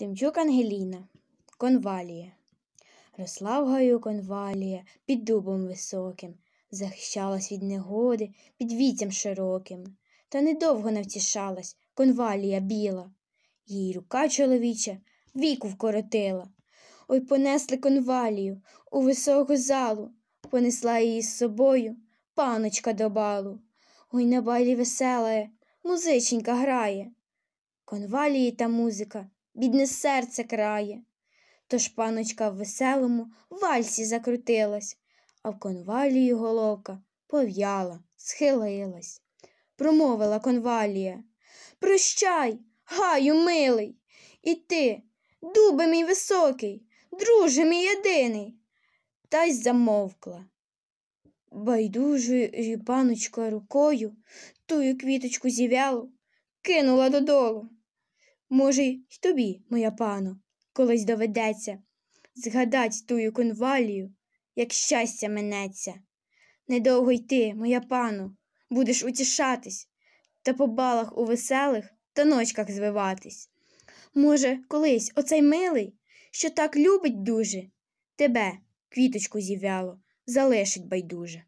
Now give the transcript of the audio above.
Тимчук Ангеліна, конвалія. Росла в гаю конвалія під дубом високим, захищалась від негоди під віцям широким. Та недовго навтішалась конвалія біла. Їй рука чоловіча віку вкоротила. Ой понесли конвалію у високу залу, понесла її з собою паночка до балу. Ой на балі веселає, музиченька грає. Конвалії та музика бідне серце крає. Тож паночка в веселому вальсі закрутилась, а в конвалії головка пов'яла, схилилась. Промовила конвалія. Прощай, гаю, милий, і ти, дубе мій високий, друже мій єдиний. Та й замовкла. Байдужою паночкою рукою тую квіточку зівялу, кинула додолу. Може, й тобі, моя пано, колись доведеться згадать тую конвалію, як щастя минеться. Недовго йти, моя пану, будеш утішатись та по балах у веселих та ночках звиватись. Може, колись оцей милий, що так любить дуже, тебе, квіточку зів'яло, залишить байдуже.